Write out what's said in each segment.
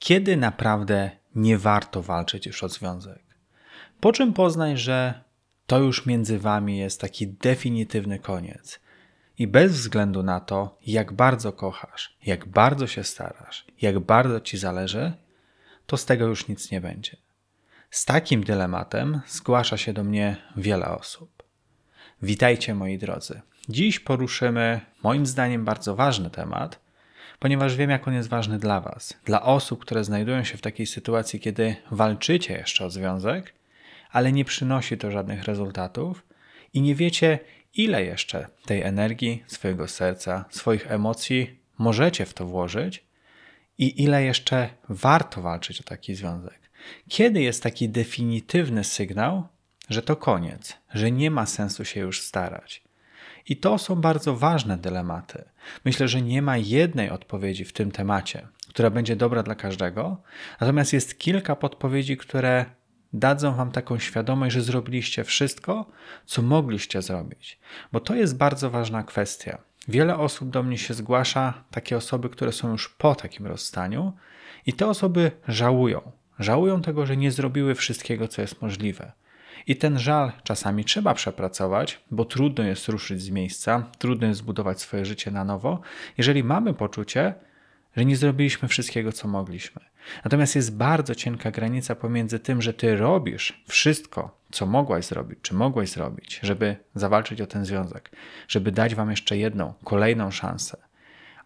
kiedy naprawdę nie warto walczyć już o związek. Po czym poznaj, że to już między wami jest taki definitywny koniec. I bez względu na to, jak bardzo kochasz, jak bardzo się starasz, jak bardzo ci zależy, to z tego już nic nie będzie. Z takim dylematem zgłasza się do mnie wiele osób. Witajcie moi drodzy. Dziś poruszymy moim zdaniem bardzo ważny temat, ponieważ wiem, jak on jest ważny dla Was, dla osób, które znajdują się w takiej sytuacji, kiedy walczycie jeszcze o związek, ale nie przynosi to żadnych rezultatów i nie wiecie, ile jeszcze tej energii, swojego serca, swoich emocji możecie w to włożyć i ile jeszcze warto walczyć o taki związek. Kiedy jest taki definitywny sygnał, że to koniec, że nie ma sensu się już starać? I to są bardzo ważne dylematy. Myślę, że nie ma jednej odpowiedzi w tym temacie, która będzie dobra dla każdego, natomiast jest kilka podpowiedzi, które dadzą Wam taką świadomość, że zrobiliście wszystko, co mogliście zrobić. Bo to jest bardzo ważna kwestia. Wiele osób do mnie się zgłasza, takie osoby, które są już po takim rozstaniu, i te osoby żałują. Żałują tego, że nie zrobiły wszystkiego, co jest możliwe. I ten żal czasami trzeba przepracować, bo trudno jest ruszyć z miejsca, trudno jest zbudować swoje życie na nowo, jeżeli mamy poczucie, że nie zrobiliśmy wszystkiego, co mogliśmy. Natomiast jest bardzo cienka granica pomiędzy tym, że ty robisz wszystko, co mogłaś zrobić, czy mogłeś zrobić, żeby zawalczyć o ten związek, żeby dać wam jeszcze jedną, kolejną szansę,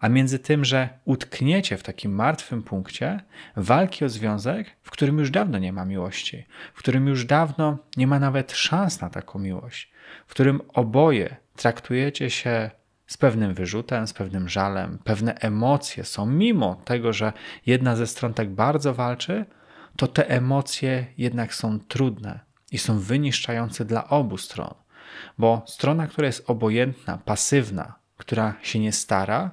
a między tym, że utkniecie w takim martwym punkcie walki o związek, w którym już dawno nie ma miłości, w którym już dawno nie ma nawet szans na taką miłość, w którym oboje traktujecie się z pewnym wyrzutem, z pewnym żalem, pewne emocje są, mimo tego, że jedna ze stron tak bardzo walczy, to te emocje jednak są trudne i są wyniszczające dla obu stron. Bo strona, która jest obojętna, pasywna, która się nie stara,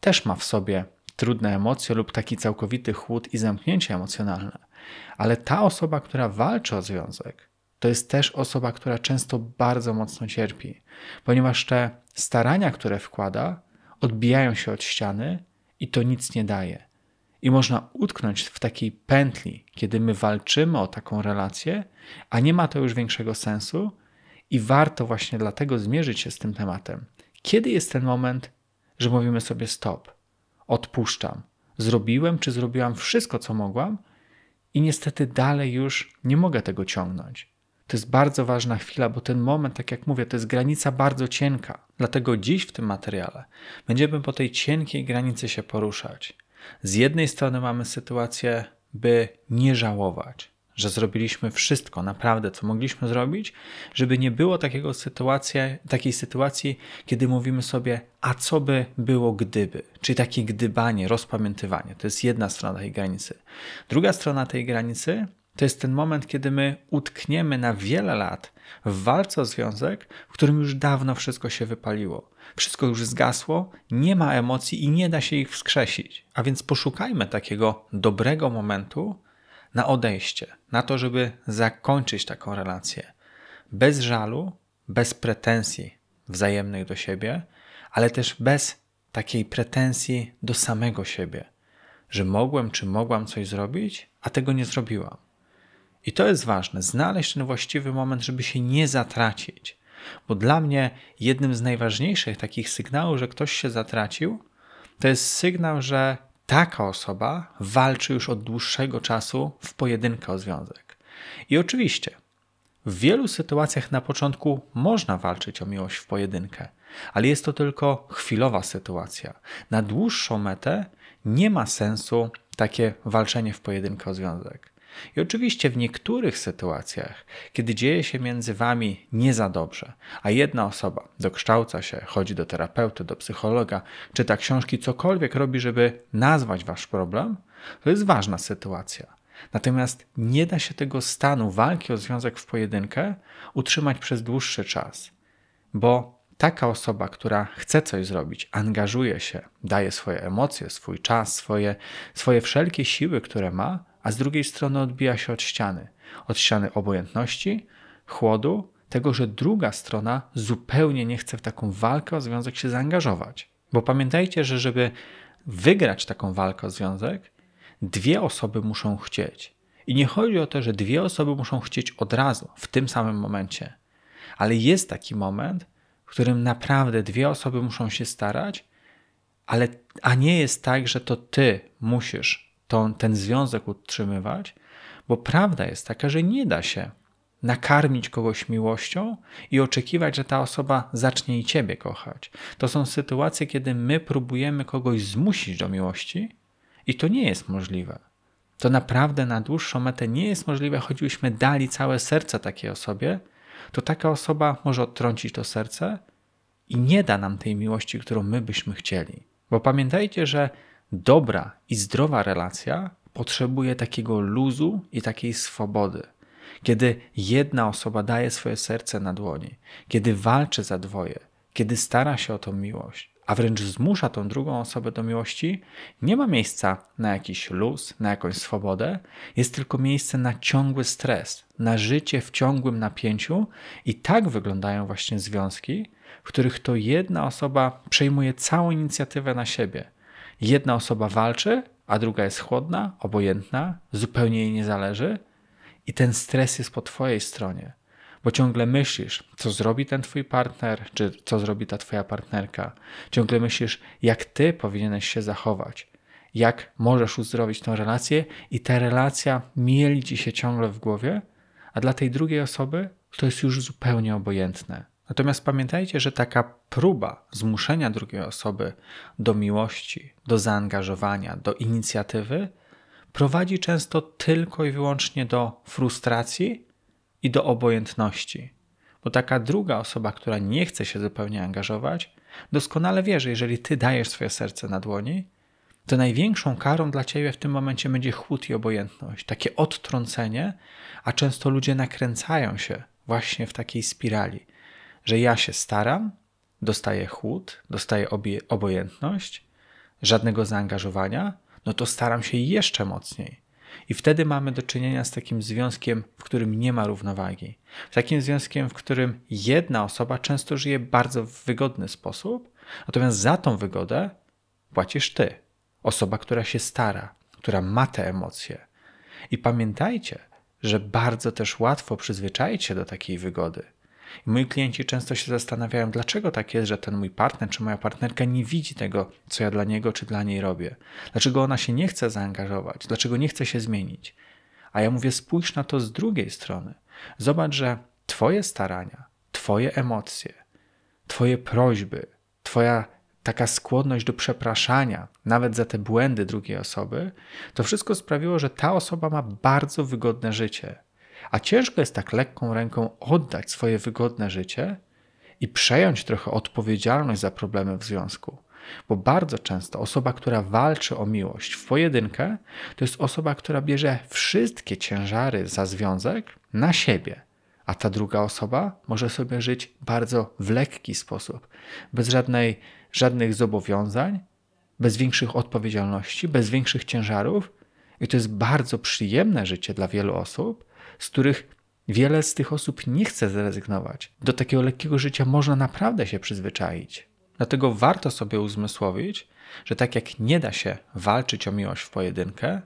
też ma w sobie trudne emocje lub taki całkowity chłód i zamknięcie emocjonalne. Ale ta osoba, która walczy o związek, to jest też osoba, która często bardzo mocno cierpi, ponieważ te starania, które wkłada, odbijają się od ściany i to nic nie daje. I można utknąć w takiej pętli, kiedy my walczymy o taką relację, a nie ma to już większego sensu, i warto właśnie dlatego zmierzyć się z tym tematem. Kiedy jest ten moment, że mówimy sobie stop, odpuszczam, zrobiłem czy zrobiłam wszystko, co mogłam i niestety dalej już nie mogę tego ciągnąć. To jest bardzo ważna chwila, bo ten moment, tak jak mówię, to jest granica bardzo cienka. Dlatego dziś w tym materiale będziemy po tej cienkiej granicy się poruszać. Z jednej strony mamy sytuację, by nie żałować, że zrobiliśmy wszystko, naprawdę, co mogliśmy zrobić, żeby nie było takiego sytuacji, takiej sytuacji, kiedy mówimy sobie, a co by było gdyby? Czyli takie gdybanie, rozpamiętywanie. To jest jedna strona tej granicy. Druga strona tej granicy to jest ten moment, kiedy my utkniemy na wiele lat w walce o związek, w którym już dawno wszystko się wypaliło. Wszystko już zgasło, nie ma emocji i nie da się ich wskrzesić. A więc poszukajmy takiego dobrego momentu, na odejście, na to, żeby zakończyć taką relację. Bez żalu, bez pretensji wzajemnych do siebie, ale też bez takiej pretensji do samego siebie, że mogłem czy mogłam coś zrobić, a tego nie zrobiłam. I to jest ważne, znaleźć ten właściwy moment, żeby się nie zatracić. Bo dla mnie jednym z najważniejszych takich sygnałów, że ktoś się zatracił, to jest sygnał, że taka osoba walczy już od dłuższego czasu w pojedynkę o związek. I oczywiście, w wielu sytuacjach na początku można walczyć o miłość w pojedynkę, ale jest to tylko chwilowa sytuacja. Na dłuższą metę nie ma sensu takie walczenie w pojedynkę o związek. I oczywiście w niektórych sytuacjach, kiedy dzieje się między wami nie za dobrze, a jedna osoba dokształca się, chodzi do terapeuty, do psychologa, czyta książki, cokolwiek robi, żeby nazwać wasz problem, to jest ważna sytuacja. Natomiast nie da się tego stanu walki o związek w pojedynkę utrzymać przez dłuższy czas, bo taka osoba, która chce coś zrobić, angażuje się, daje swoje emocje, swój czas, swoje, swoje wszelkie siły, które ma, a z drugiej strony odbija się od ściany. Od ściany obojętności, chłodu, tego, że druga strona zupełnie nie chce w taką walkę o związek się zaangażować. Bo pamiętajcie, że żeby wygrać taką walkę o związek, dwie osoby muszą chcieć. I nie chodzi o to, że dwie osoby muszą chcieć od razu, w tym samym momencie. Ale jest taki moment, w którym naprawdę dwie osoby muszą się starać, ale, a nie jest tak, że to ty musisz to, ten związek utrzymywać, bo prawda jest taka, że nie da się nakarmić kogoś miłością i oczekiwać, że ta osoba zacznie i ciebie kochać. To są sytuacje, kiedy my próbujemy kogoś zmusić do miłości i to nie jest możliwe. To naprawdę na dłuższą metę nie jest możliwe, choćbyśmy dali całe serce takiej osobie, to taka osoba może odtrącić to serce i nie da nam tej miłości, którą my byśmy chcieli. Bo pamiętajcie, że dobra i zdrowa relacja potrzebuje takiego luzu i takiej swobody. Kiedy jedna osoba daje swoje serce na dłoni, kiedy walczy za dwoje, kiedy stara się o tą miłość, a wręcz zmusza tą drugą osobę do miłości, nie ma miejsca na jakiś luz, na jakąś swobodę, jest tylko miejsce na ciągły stres, na życie w ciągłym napięciu i tak wyglądają właśnie związki, w których to jedna osoba przejmuje całą inicjatywę na siebie – Jedna osoba walczy, a druga jest chłodna, obojętna, zupełnie jej nie zależy, i ten stres jest po Twojej stronie, bo ciągle myślisz, co zrobi ten Twój partner, czy co zrobi ta Twoja partnerka. Ciągle myślisz, jak Ty powinieneś się zachować, jak możesz uzdrowić tę relację, i ta relacja mieli Ci się ciągle w głowie, a dla tej drugiej osoby to jest już zupełnie obojętne. Natomiast pamiętajcie, że taka próba zmuszenia drugiej osoby do miłości, do zaangażowania, do inicjatywy prowadzi często tylko i wyłącznie do frustracji i do obojętności. Bo taka druga osoba, która nie chce się zupełnie angażować, doskonale wie, że jeżeli ty dajesz swoje serce na dłoni, to największą karą dla ciebie w tym momencie będzie chłód i obojętność, takie odtrącenie, a często ludzie nakręcają się właśnie w takiej spirali że ja się staram, dostaję chłód, dostaję obie, obojętność, żadnego zaangażowania, no to staram się jeszcze mocniej. I wtedy mamy do czynienia z takim związkiem, w którym nie ma równowagi. Z takim związkiem, w którym jedna osoba często żyje bardzo w wygodny sposób, natomiast za tą wygodę płacisz ty, osoba, która się stara, która ma te emocje. I pamiętajcie, że bardzo też łatwo przyzwyczaić się do takiej wygody. I moi klienci często się zastanawiają, dlaczego tak jest, że ten mój partner czy moja partnerka nie widzi tego, co ja dla niego czy dla niej robię. Dlaczego ona się nie chce zaangażować, dlaczego nie chce się zmienić. A ja mówię, spójrz na to z drugiej strony. Zobacz, że Twoje starania, Twoje emocje, Twoje prośby, Twoja taka skłonność do przepraszania, nawet za te błędy drugiej osoby, to wszystko sprawiło, że ta osoba ma bardzo wygodne życie a ciężko jest tak lekką ręką oddać swoje wygodne życie i przejąć trochę odpowiedzialność za problemy w związku. Bo bardzo często osoba, która walczy o miłość w pojedynkę, to jest osoba, która bierze wszystkie ciężary za związek na siebie, a ta druga osoba może sobie żyć bardzo w lekki sposób, bez żadnej, żadnych zobowiązań, bez większych odpowiedzialności, bez większych ciężarów. I to jest bardzo przyjemne życie dla wielu osób, z których wiele z tych osób nie chce zrezygnować. Do takiego lekkiego życia można naprawdę się przyzwyczaić. Dlatego warto sobie uzmysłowić, że tak jak nie da się walczyć o miłość w pojedynkę,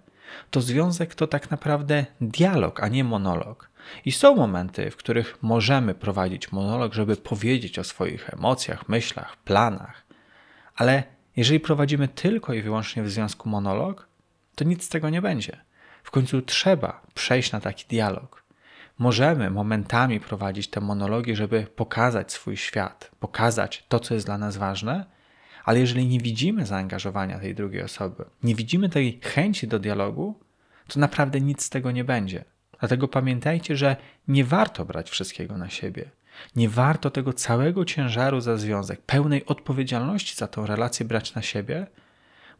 to związek to tak naprawdę dialog, a nie monolog. I są momenty, w których możemy prowadzić monolog, żeby powiedzieć o swoich emocjach, myślach, planach. Ale jeżeli prowadzimy tylko i wyłącznie w związku monolog, to nic z tego nie będzie. W końcu trzeba przejść na taki dialog. Możemy momentami prowadzić te monologi, żeby pokazać swój świat, pokazać to, co jest dla nas ważne, ale jeżeli nie widzimy zaangażowania tej drugiej osoby, nie widzimy tej chęci do dialogu, to naprawdę nic z tego nie będzie. Dlatego pamiętajcie, że nie warto brać wszystkiego na siebie. Nie warto tego całego ciężaru za związek, pełnej odpowiedzialności za tą relację brać na siebie,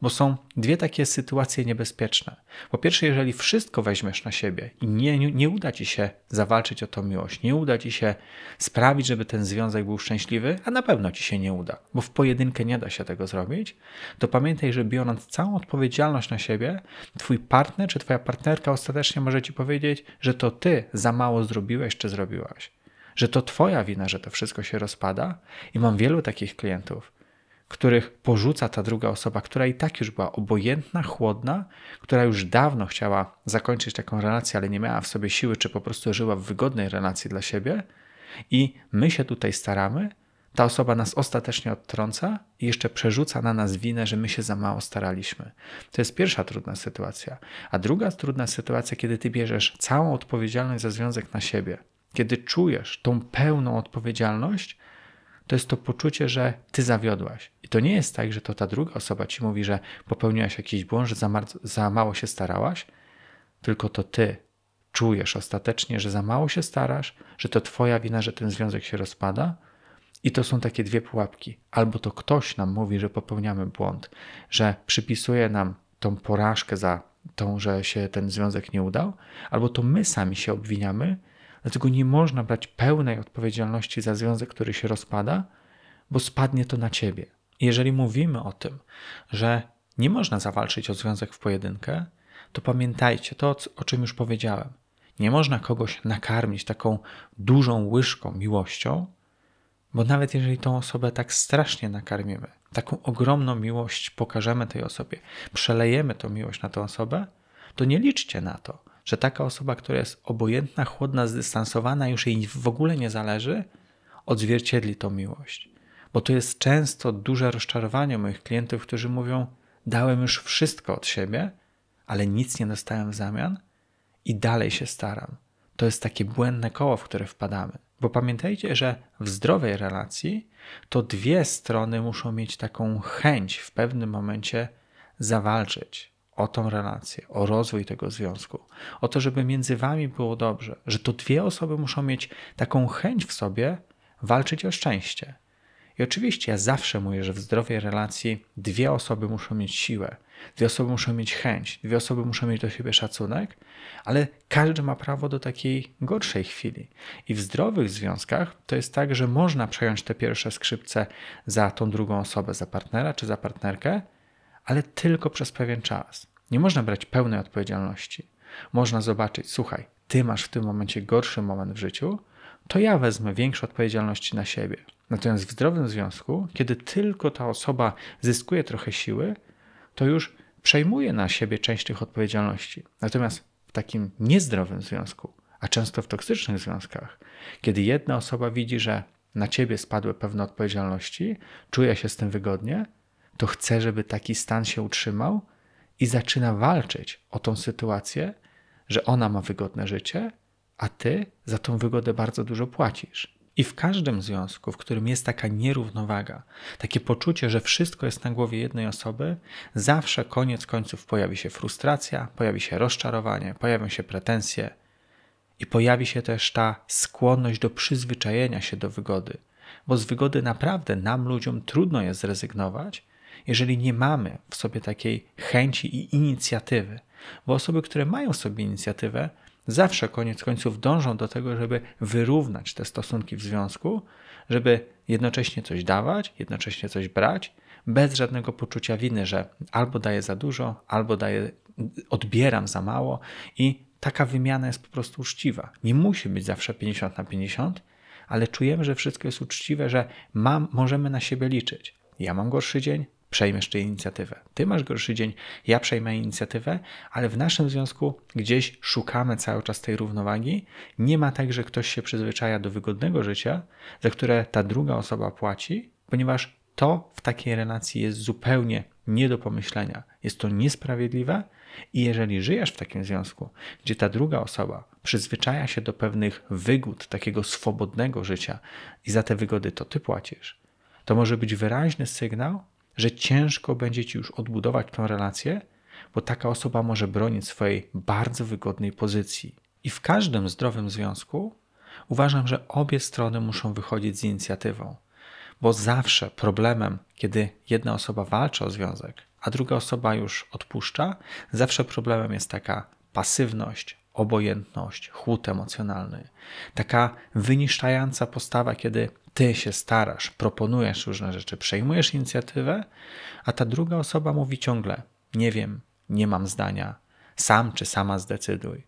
bo są dwie takie sytuacje niebezpieczne. Po pierwsze, jeżeli wszystko weźmiesz na siebie i nie, nie, nie uda ci się zawalczyć o tą miłość, nie uda ci się sprawić, żeby ten związek był szczęśliwy, a na pewno ci się nie uda, bo w pojedynkę nie da się tego zrobić, to pamiętaj, że biorąc całą odpowiedzialność na siebie, twój partner czy twoja partnerka ostatecznie może ci powiedzieć, że to ty za mało zrobiłeś czy zrobiłaś. Że to twoja wina, że to wszystko się rozpada, i mam wielu takich klientów których porzuca ta druga osoba, która i tak już była obojętna, chłodna, która już dawno chciała zakończyć taką relację, ale nie miała w sobie siły, czy po prostu żyła w wygodnej relacji dla siebie, i my się tutaj staramy, ta osoba nas ostatecznie odtrąca i jeszcze przerzuca na nas winę, że my się za mało staraliśmy. To jest pierwsza trudna sytuacja. A druga trudna sytuacja, kiedy ty bierzesz całą odpowiedzialność za związek na siebie, kiedy czujesz tą pełną odpowiedzialność to jest to poczucie, że ty zawiodłaś. I to nie jest tak, że to ta druga osoba ci mówi, że popełniłaś jakiś błąd, że za, za mało się starałaś, tylko to ty czujesz ostatecznie, że za mało się starasz, że to twoja wina, że ten związek się rozpada. I to są takie dwie pułapki. Albo to ktoś nam mówi, że popełniamy błąd, że przypisuje nam tą porażkę za tą, że się ten związek nie udał, albo to my sami się obwiniamy, Dlatego nie można brać pełnej odpowiedzialności za związek, który się rozpada, bo spadnie to na ciebie. Jeżeli mówimy o tym, że nie można zawalczyć o związek w pojedynkę, to pamiętajcie to, o czym już powiedziałem. Nie można kogoś nakarmić taką dużą łyżką miłością, bo nawet jeżeli tą osobę tak strasznie nakarmimy, taką ogromną miłość pokażemy tej osobie, przelejemy tą miłość na tę osobę, to nie liczcie na to, że taka osoba, która jest obojętna, chłodna, zdystansowana, już jej w ogóle nie zależy, odzwierciedli tą miłość. Bo to jest często duże rozczarowanie moich klientów, którzy mówią: Dałem już wszystko od siebie, ale nic nie dostałem w zamian i dalej się staram. To jest takie błędne koło, w które wpadamy. Bo pamiętajcie, że w zdrowej relacji to dwie strony muszą mieć taką chęć w pewnym momencie zawalczyć, o tą relację, o rozwój tego związku, o to, żeby między wami było dobrze, że to dwie osoby muszą mieć taką chęć w sobie walczyć o szczęście. I oczywiście ja zawsze mówię, że w zdrowej relacji dwie osoby muszą mieć siłę, dwie osoby muszą mieć chęć, dwie osoby muszą mieć do siebie szacunek, ale każdy ma prawo do takiej gorszej chwili. I w zdrowych związkach to jest tak, że można przejąć te pierwsze skrzypce za tą drugą osobę, za partnera czy za partnerkę, ale tylko przez pewien czas. Nie można brać pełnej odpowiedzialności. Można zobaczyć, słuchaj, ty masz w tym momencie gorszy moment w życiu, to ja wezmę większą odpowiedzialność na siebie. Natomiast w zdrowym związku, kiedy tylko ta osoba zyskuje trochę siły, to już przejmuje na siebie część tych odpowiedzialności. Natomiast w takim niezdrowym związku, a często w toksycznych związkach, kiedy jedna osoba widzi, że na ciebie spadły pewne odpowiedzialności, czuje się z tym wygodnie, to chce, żeby taki stan się utrzymał i zaczyna walczyć o tą sytuację, że ona ma wygodne życie, a ty za tą wygodę bardzo dużo płacisz. I w każdym związku, w którym jest taka nierównowaga, takie poczucie, że wszystko jest na głowie jednej osoby, zawsze koniec końców pojawi się frustracja, pojawi się rozczarowanie, pojawią się pretensje i pojawi się też ta skłonność do przyzwyczajenia się do wygody, bo z wygody naprawdę nam ludziom trudno jest zrezygnować, jeżeli nie mamy w sobie takiej chęci i inicjatywy. Bo osoby, które mają w sobie inicjatywę, zawsze koniec końców dążą do tego, żeby wyrównać te stosunki w związku, żeby jednocześnie coś dawać, jednocześnie coś brać, bez żadnego poczucia winy, że albo daję za dużo, albo daję, odbieram za mało i taka wymiana jest po prostu uczciwa. Nie musi być zawsze 50 na 50, ale czujemy, że wszystko jest uczciwe, że mam, możemy na siebie liczyć. Ja mam gorszy dzień, przejmiesz tę inicjatywę. Ty masz gorszy dzień, ja przejmę inicjatywę, ale w naszym związku gdzieś szukamy cały czas tej równowagi. Nie ma tak, że ktoś się przyzwyczaja do wygodnego życia, za które ta druga osoba płaci, ponieważ to w takiej relacji jest zupełnie nie do pomyślenia. Jest to niesprawiedliwe i jeżeli żyjesz w takim związku, gdzie ta druga osoba przyzwyczaja się do pewnych wygód takiego swobodnego życia i za te wygody to ty płacisz, to może być wyraźny sygnał, że ciężko będzie ci już odbudować tą relację, bo taka osoba może bronić swojej bardzo wygodnej pozycji. I w każdym zdrowym związku uważam, że obie strony muszą wychodzić z inicjatywą, bo zawsze problemem, kiedy jedna osoba walczy o związek, a druga osoba już odpuszcza, zawsze problemem jest taka pasywność, obojętność, chłód emocjonalny, taka wyniszczająca postawa, kiedy ty się starasz, proponujesz różne rzeczy, przejmujesz inicjatywę, a ta druga osoba mówi ciągle: Nie wiem, nie mam zdania, sam czy sama zdecyduj.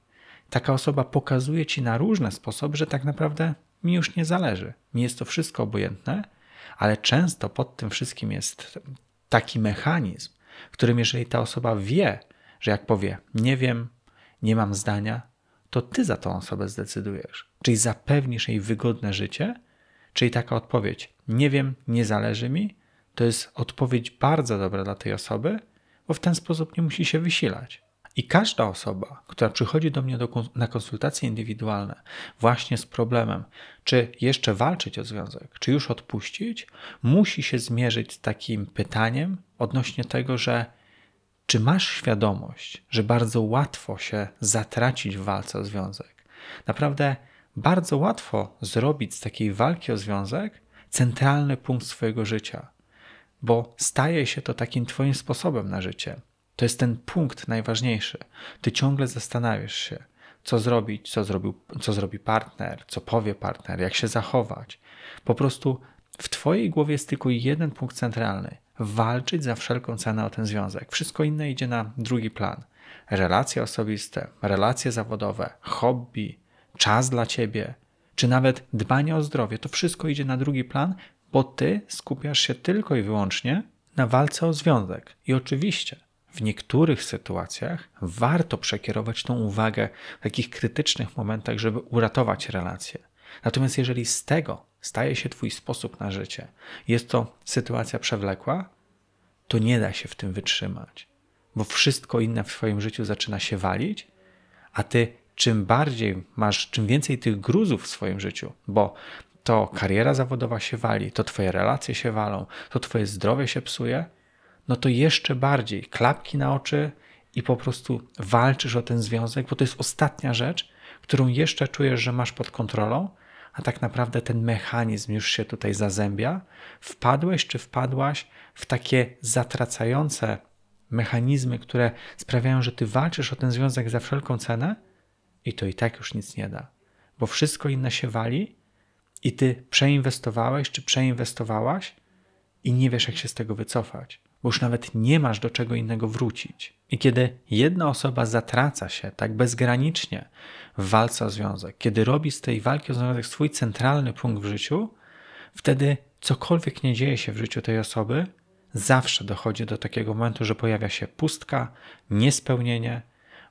Taka osoba pokazuje ci na różne sposoby, że tak naprawdę mi już nie zależy, mi jest to wszystko obojętne, ale często pod tym wszystkim jest taki mechanizm, w którym jeżeli ta osoba wie, że jak powie: Nie wiem, nie mam zdania, to ty za tą osobę zdecydujesz, czyli zapewnisz jej wygodne życie Czyli taka odpowiedź: Nie wiem, nie zależy mi, to jest odpowiedź bardzo dobra dla tej osoby, bo w ten sposób nie musi się wysilać. I każda osoba, która przychodzi do mnie do, na konsultacje indywidualne właśnie z problemem, czy jeszcze walczyć o związek, czy już odpuścić, musi się zmierzyć z takim pytaniem odnośnie tego, że czy masz świadomość, że bardzo łatwo się zatracić w walce o związek? Naprawdę bardzo łatwo zrobić z takiej walki o związek centralny punkt swojego życia, bo staje się to takim Twoim sposobem na życie. To jest ten punkt najważniejszy. Ty ciągle zastanawiasz się, co zrobić, co, zrobił, co zrobi partner, co powie partner, jak się zachować. Po prostu w Twojej głowie jest tylko jeden punkt centralny: walczyć za wszelką cenę o ten związek. Wszystko inne idzie na drugi plan. Relacje osobiste, relacje zawodowe, hobby, czas dla ciebie, czy nawet dbanie o zdrowie, to wszystko idzie na drugi plan, bo ty skupiasz się tylko i wyłącznie na walce o związek. I oczywiście w niektórych sytuacjach warto przekierować tą uwagę w takich krytycznych momentach, żeby uratować relację. Natomiast jeżeli z tego staje się Twój sposób na życie, jest to sytuacja przewlekła, to nie da się w tym wytrzymać, bo wszystko inne w Twoim życiu zaczyna się walić, a Ty czym bardziej masz, czym więcej tych gruzów w swoim życiu, bo to kariera zawodowa się wali, to twoje relacje się walą, to twoje zdrowie się psuje, no to jeszcze bardziej klapki na oczy i po prostu walczysz o ten związek, bo to jest ostatnia rzecz, którą jeszcze czujesz, że masz pod kontrolą, a tak naprawdę ten mechanizm już się tutaj zazębia. Wpadłeś czy wpadłaś w takie zatracające mechanizmy, które sprawiają, że ty walczysz o ten związek za wszelką cenę, i to i tak już nic nie da, bo wszystko inne się wali i ty przeinwestowałeś czy przeinwestowałaś i nie wiesz, jak się z tego wycofać, bo już nawet nie masz do czego innego wrócić. I kiedy jedna osoba zatraca się tak bezgranicznie w walce o związek, kiedy robi z tej walki o związek swój centralny punkt w życiu, wtedy cokolwiek nie dzieje się w życiu tej osoby, zawsze dochodzi do takiego momentu, że pojawia się pustka, niespełnienie,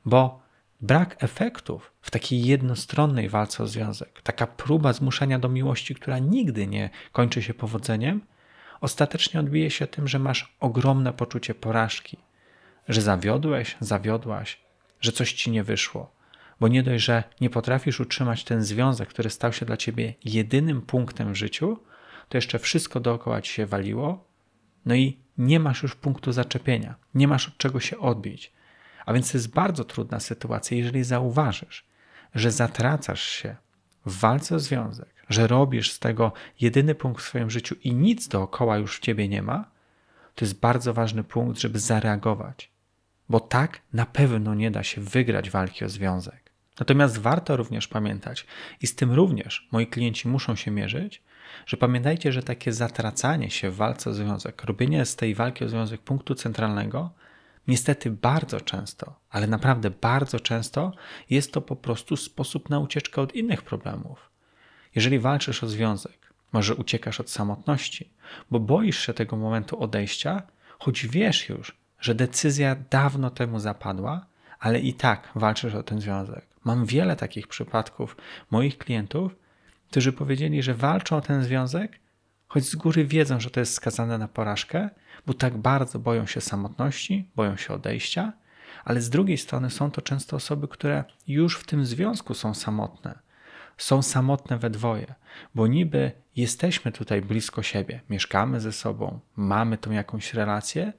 bo brak efektów w takiej jednostronnej walce o związek, taka próba zmuszenia do miłości, która nigdy nie kończy się powodzeniem, ostatecznie odbije się tym, że masz ogromne poczucie porażki, że zawiodłeś, zawiodłaś, że coś ci nie wyszło, bo nie dość, że nie potrafisz utrzymać ten związek, który stał się dla ciebie jedynym punktem w życiu, to jeszcze wszystko dookoła ci się waliło, no i nie masz już punktu zaczepienia, nie masz od czego się odbić. A więc to jest bardzo trudna sytuacja, jeżeli zauważysz, że zatracasz się w walce o związek, że robisz z tego jedyny punkt w swoim życiu i nic dookoła już w ciebie nie ma, to jest bardzo ważny punkt, żeby zareagować, bo tak na pewno nie da się wygrać walki o związek. Natomiast warto również pamiętać, i z tym również moi klienci muszą się mierzyć, że pamiętajcie, że takie zatracanie się w walce o związek, robienie z tej walki o związek punktu centralnego, Niestety bardzo często, ale naprawdę bardzo często jest to po prostu sposób na ucieczkę od innych problemów. Jeżeli walczysz o związek, może uciekasz od samotności, bo boisz się tego momentu odejścia, choć wiesz już, że decyzja dawno temu zapadła, ale i tak walczysz o ten związek. Mam wiele takich przypadków moich klientów, którzy powiedzieli, że walczą o ten związek, choć z góry wiedzą, że to jest skazane na porażkę, bo tak bardzo boją się samotności, boją się odejścia, ale z drugiej strony są to często osoby, które już w tym związku są samotne. Są samotne we dwoje, bo niby jesteśmy tutaj blisko siebie, mieszkamy ze sobą, mamy tą jakąś relację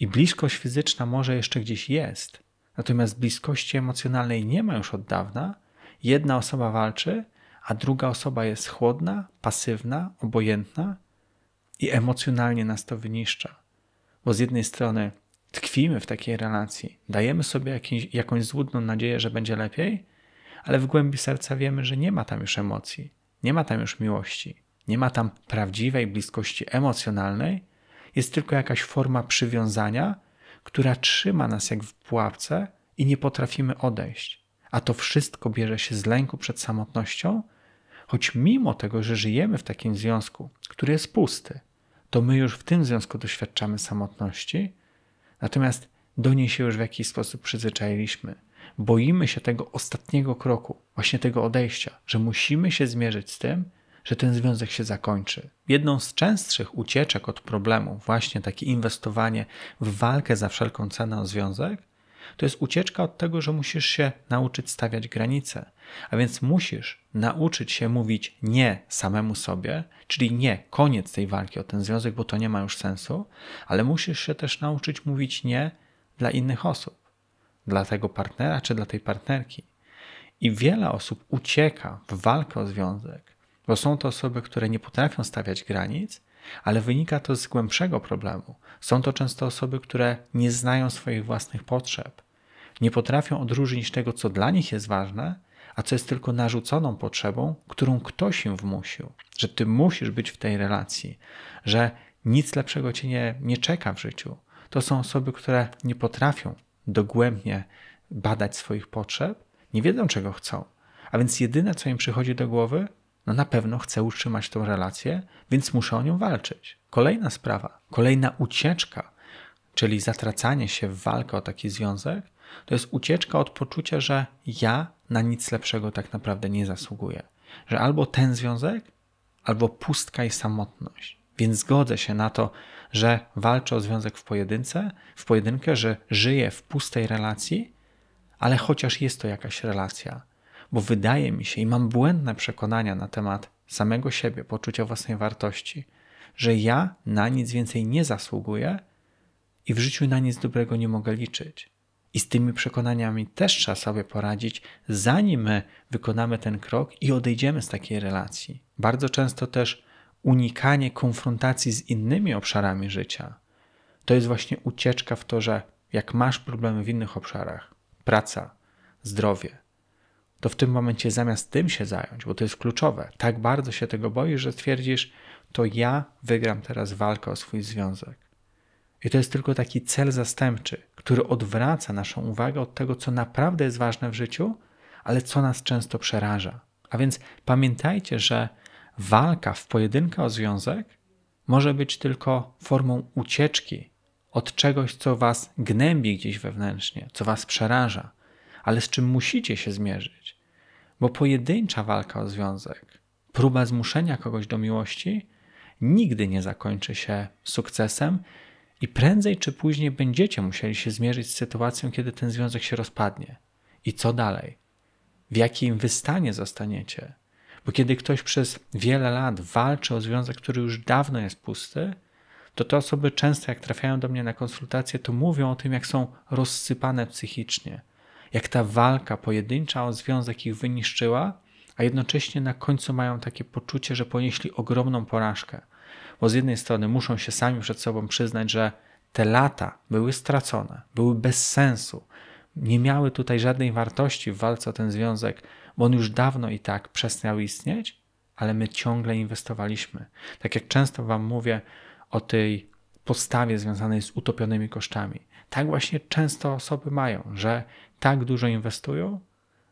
i bliskość fizyczna może jeszcze gdzieś jest, natomiast bliskości emocjonalnej nie ma już od dawna. Jedna osoba walczy, a druga osoba jest chłodna, pasywna, obojętna i emocjonalnie nas to wyniszcza. Bo z jednej strony tkwimy w takiej relacji, dajemy sobie jakąś złudną nadzieję, że będzie lepiej, ale w głębi serca wiemy, że nie ma tam już emocji, nie ma tam już miłości, nie ma tam prawdziwej bliskości emocjonalnej, jest tylko jakaś forma przywiązania, która trzyma nas jak w pułapce i nie potrafimy odejść. A to wszystko bierze się z lęku przed samotnością Choć mimo tego, że żyjemy w takim związku, który jest pusty, to my już w tym związku doświadczamy samotności, natomiast do niej się już w jakiś sposób przyzwyczailiśmy. Boimy się tego ostatniego kroku, właśnie tego odejścia, że musimy się zmierzyć z tym, że ten związek się zakończy. Jedną z częstszych ucieczek od problemu, właśnie takie inwestowanie w walkę za wszelką cenę o związek, to jest ucieczka od tego, że musisz się nauczyć stawiać granice. A więc musisz nauczyć się mówić nie samemu sobie, czyli nie, koniec tej walki o ten związek, bo to nie ma już sensu, ale musisz się też nauczyć mówić nie dla innych osób, dla tego partnera czy dla tej partnerki. I wiele osób ucieka w walkę o związek, bo są to osoby, które nie potrafią stawiać granic ale wynika to z głębszego problemu. Są to często osoby, które nie znają swoich własnych potrzeb, nie potrafią odróżnić tego, co dla nich jest ważne, a co jest tylko narzuconą potrzebą, którą ktoś im wmusił, że ty musisz być w tej relacji, że nic lepszego cię nie, nie czeka w życiu. To są osoby, które nie potrafią dogłębnie badać swoich potrzeb, nie wiedzą czego chcą. A więc jedyne, co im przychodzi do głowy, no na pewno chcę utrzymać tą relację, więc muszę o nią walczyć. Kolejna sprawa, kolejna ucieczka, czyli zatracanie się w walkę o taki związek, to jest ucieczka od poczucia, że ja na nic lepszego tak naprawdę nie zasługuję. Że albo ten związek, albo pustka i samotność. Więc zgodzę się na to, że walczę o związek w pojedynce, w pojedynkę, że żyję w pustej relacji, ale chociaż jest to jakaś relacja, bo wydaje mi się i mam błędne przekonania na temat samego siebie, poczucia własnej wartości, że ja na nic więcej nie zasługuję i w życiu na nic dobrego nie mogę liczyć. I z tymi przekonaniami też trzeba sobie poradzić, zanim my wykonamy ten krok i odejdziemy z takiej relacji. Bardzo często też unikanie konfrontacji z innymi obszarami życia to jest właśnie ucieczka w to, że jak masz problemy w innych obszarach praca, zdrowie to w tym momencie zamiast tym się zająć, bo to jest kluczowe, tak bardzo się tego boisz, że twierdzisz, to ja wygram teraz walkę o swój związek. I to jest tylko taki cel zastępczy, który odwraca naszą uwagę od tego, co naprawdę jest ważne w życiu, ale co nas często przeraża. A więc pamiętajcie, że walka w pojedynkę o związek może być tylko formą ucieczki od czegoś, co was gnębi gdzieś wewnętrznie, co was przeraża, ale z czym musicie się zmierzyć. Bo pojedyncza walka o związek, próba zmuszenia kogoś do miłości, nigdy nie zakończy się sukcesem i prędzej czy później będziecie musieli się zmierzyć z sytuacją, kiedy ten związek się rozpadnie. I co dalej? W jakim wystanie zostaniecie? Bo kiedy ktoś przez wiele lat walczy o związek, który już dawno jest pusty, to te osoby często, jak trafiają do mnie na konsultacje, to mówią o tym, jak są rozsypane psychicznie, jak ta walka pojedyncza o związek ich wyniszczyła, a jednocześnie na końcu mają takie poczucie, że ponieśli ogromną porażkę. Bo z jednej strony muszą się sami przed sobą przyznać, że te lata były stracone, były bez sensu, nie miały tutaj żadnej wartości w walce o ten związek, bo on już dawno i tak przestał istnieć, ale my ciągle inwestowaliśmy. Tak jak często Wam mówię o tej postawie związanej z utopionymi kosztami. Tak właśnie często osoby mają, że tak dużo inwestują,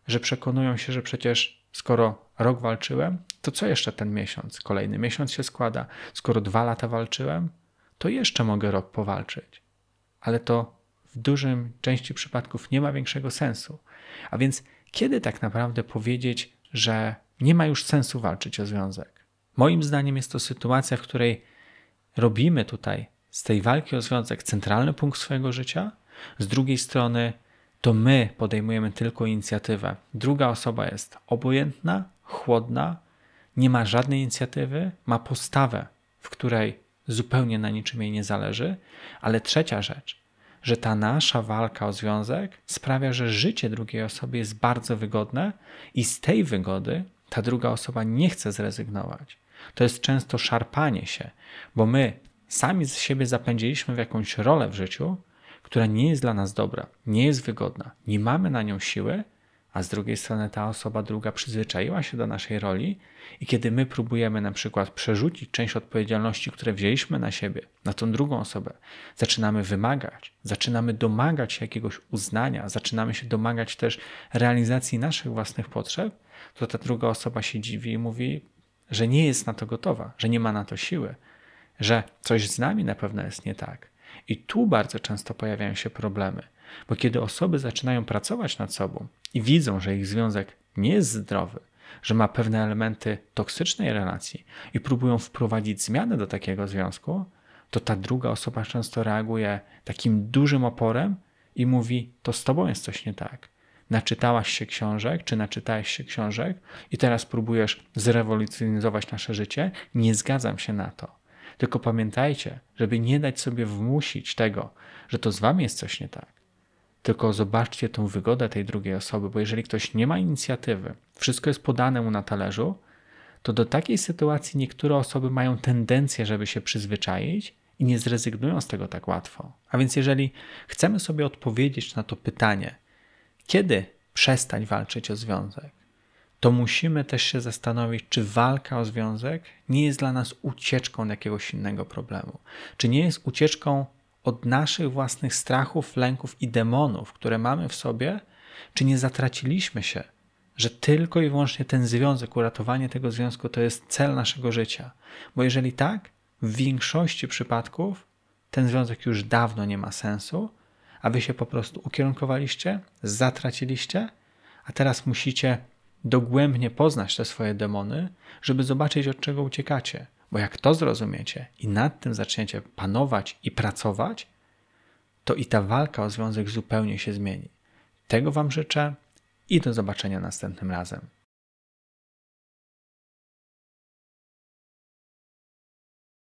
że przekonują się, że przecież skoro rok walczyłem, to co jeszcze ten miesiąc? Kolejny miesiąc się składa. Skoro dwa lata walczyłem, to jeszcze mogę rok powalczyć. Ale to w dużym części przypadków nie ma większego sensu. A więc kiedy tak naprawdę powiedzieć, że nie ma już sensu walczyć o związek? Moim zdaniem jest to sytuacja, w której robimy tutaj z tej walki o związek centralny punkt swojego życia, z drugiej strony to my podejmujemy tylko inicjatywę. Druga osoba jest obojętna, chłodna, nie ma żadnej inicjatywy, ma postawę, w której zupełnie na niczym jej nie zależy. Ale trzecia rzecz, że ta nasza walka o związek sprawia, że życie drugiej osoby jest bardzo wygodne i z tej wygody ta druga osoba nie chce zrezygnować. To jest często szarpanie się, bo my sami z siebie zapędziliśmy w jakąś rolę w życiu, która nie jest dla nas dobra, nie jest wygodna, nie mamy na nią siły, a z drugiej strony ta osoba druga przyzwyczaiła się do naszej roli i kiedy my próbujemy na przykład przerzucić część odpowiedzialności, które wzięliśmy na siebie, na tą drugą osobę, zaczynamy wymagać, zaczynamy domagać się jakiegoś uznania, zaczynamy się domagać też realizacji naszych własnych potrzeb, to ta druga osoba się dziwi i mówi, że nie jest na to gotowa, że nie ma na to siły, że coś z nami na pewno jest nie tak. I tu bardzo często pojawiają się problemy, bo kiedy osoby zaczynają pracować nad sobą i widzą, że ich związek nie jest zdrowy, że ma pewne elementy toksycznej relacji i próbują wprowadzić zmiany do takiego związku, to ta druga osoba często reaguje takim dużym oporem i mówi: To z tobą jest coś nie tak. Naczytałaś się książek, czy naczytałeś się książek, i teraz próbujesz zrewolucjonizować nasze życie. Nie zgadzam się na to. Tylko pamiętajcie, żeby nie dać sobie wmusić tego, że to z wami jest coś nie tak. Tylko zobaczcie tą wygodę tej drugiej osoby, bo jeżeli ktoś nie ma inicjatywy, wszystko jest podane mu na talerzu, to do takiej sytuacji niektóre osoby mają tendencję, żeby się przyzwyczaić i nie zrezygnują z tego tak łatwo. A więc jeżeli chcemy sobie odpowiedzieć na to pytanie, kiedy przestać walczyć o związek, to musimy też się zastanowić, czy walka o związek nie jest dla nas ucieczką do jakiegoś innego problemu. Czy nie jest ucieczką od naszych własnych strachów, lęków i demonów, które mamy w sobie, czy nie zatraciliśmy się, że tylko i wyłącznie ten związek, uratowanie tego związku to jest cel naszego życia. Bo jeżeli tak, w większości przypadków ten związek już dawno nie ma sensu, a wy się po prostu ukierunkowaliście, zatraciliście, a teraz musicie dogłębnie poznać te swoje demony, żeby zobaczyć, od czego uciekacie. Bo jak to zrozumiecie i nad tym zaczniecie panować i pracować, to i ta walka o związek zupełnie się zmieni. Tego Wam życzę i do zobaczenia następnym razem.